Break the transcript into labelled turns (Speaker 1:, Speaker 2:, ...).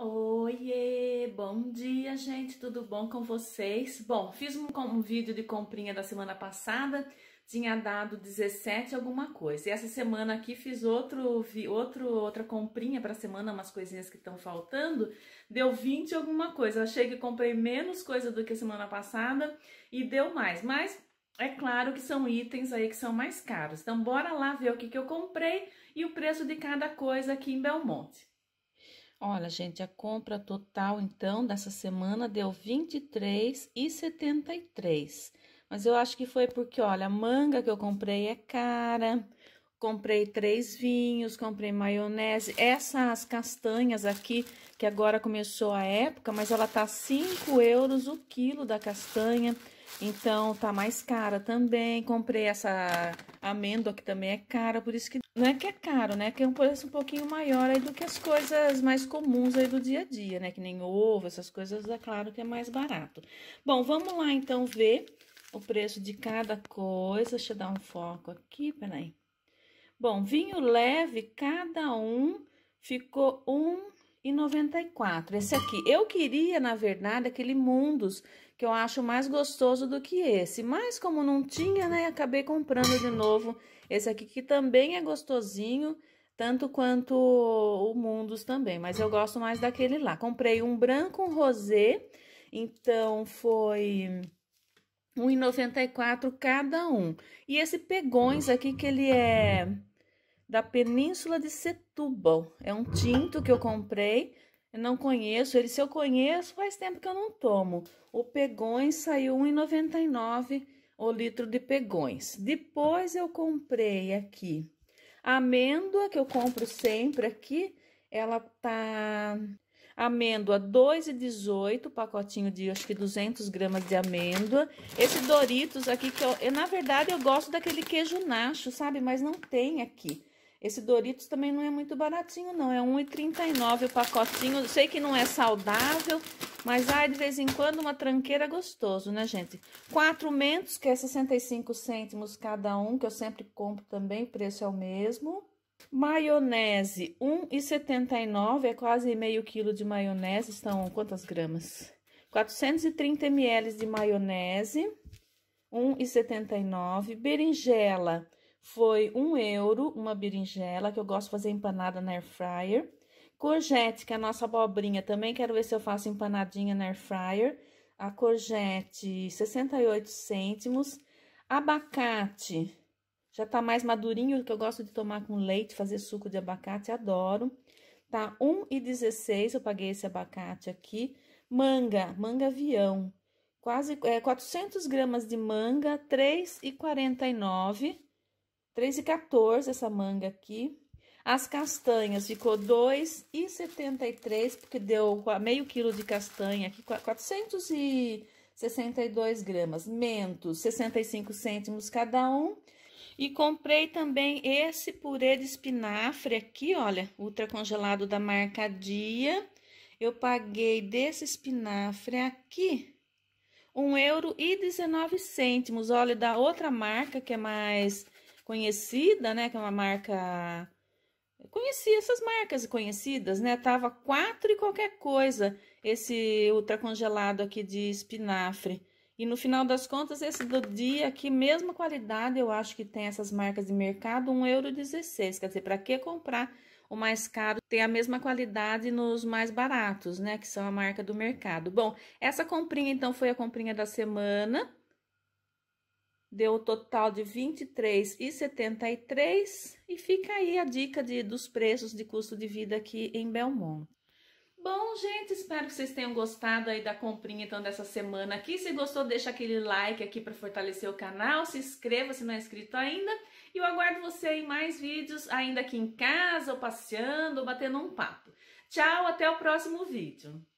Speaker 1: Oiê, bom dia gente, tudo bom com vocês? Bom, fiz um, um, vídeo de comprinha da semana passada, tinha dado 17 alguma coisa. E essa semana aqui fiz outro, vi, outro outra comprinha para a semana, umas coisinhas que estão faltando, deu 20 alguma coisa. Eu achei que comprei menos coisa do que a semana passada e deu mais, mas é claro que são itens aí que são mais caros. Então bora lá ver o que, que eu comprei e o preço de cada coisa aqui em Belmonte. Olha, gente, a compra total então dessa semana deu R$ 23,73. Mas eu acho que foi porque, olha, a manga que eu comprei é cara. Comprei três vinhos, comprei maionese. Essas castanhas aqui, que agora começou a época, mas ela tá 5 euros o quilo da castanha. Então, tá mais cara também. Comprei essa amêndoa, que também é cara, por isso que... Não é que é caro, né? Que é um preço um pouquinho maior aí do que as coisas mais comuns aí do dia a dia, né? Que nem ovo, essas coisas, é claro que é mais barato. Bom, vamos lá então ver o preço de cada coisa. Deixa eu dar um foco aqui, peraí. Bom, vinho leve, cada um ficou um e 94. Esse aqui. Eu queria, na verdade, aquele Mundus que eu acho mais gostoso do que esse. Mas como não tinha, né, acabei comprando de novo esse aqui, que também é gostosinho, tanto quanto o Mundus também. Mas eu gosto mais daquele lá. Comprei um branco, um rosé, então foi... 1,94 cada um. E esse pegões aqui, que ele é da Península de Setúbal. É um tinto que eu comprei, eu não conheço ele. Se eu conheço, faz tempo que eu não tomo. O Pegões saiu R$ 1,99 o litro de Pegões. Depois eu comprei aqui a amêndoa, que eu compro sempre aqui. Ela tá amêndoa 2,18, pacotinho de acho que 200 gramas de amêndoa. Esse Doritos aqui, que eu, eu, na verdade eu gosto daquele queijo nacho, sabe? Mas não tem aqui. Esse Doritos também não é muito baratinho, não. É R$1,39 o pacotinho. Sei que não é saudável, mas ai, ah, de vez em quando uma tranqueira é gostoso, né, gente? Quatro mentos, que é 65 cêntimos cada um, que eu sempre compro também, o preço é o mesmo. Maionese, 1,79, é quase meio quilo de maionese, estão quantas gramas? 430 ml de maionese, 1,79. Berinjela, foi um euro uma berinjela, que eu gosto de fazer empanada na air fryer. Courgette, que é a nossa abobrinha, também quero ver se eu faço empanadinha na air fryer. A courgette, 68 cêntimos. Abacate, já tá mais madurinho, que eu gosto de tomar com leite, fazer suco de abacate, adoro. Tá 1,16, eu paguei esse abacate aqui. Manga, manga avião, quase é, 400 gramas de manga, 3,49. 3,14 essa manga aqui. As castanhas ficou 2,73, porque deu meio quilo de castanha aqui, 462 gramas. Mentos, 65 cêntimos cada um. E comprei também esse purê de espinafre aqui, olha, ultra congelado da marca Dia. Eu paguei desse espinafre aqui, um euro e 19 cêntimos. Olha, da outra marca que é mais conhecida, né? Que é uma marca. Eu conheci essas marcas conhecidas, né? Tava quatro e qualquer coisa esse ultracongelado aqui de espinafre. E no final das contas, esse do dia aqui, mesma qualidade, eu acho que tem essas marcas de mercado, R$1,16. Quer dizer, para que comprar o mais caro? Tem a mesma qualidade nos mais baratos, né? Que são a marca do mercado. Bom, essa comprinha, então, foi a comprinha da semana deu o total de R$ 23,73 e fica aí a dica de, dos preços de custo de vida aqui em Belmont. Bom, gente, espero que vocês tenham gostado aí da comprinha então dessa semana aqui. Se gostou, deixa aquele like aqui para fortalecer o canal, se inscreva se não é inscrito ainda e eu aguardo você em mais vídeos ainda aqui em casa, ou passeando, ou batendo um papo. Tchau, até o próximo vídeo.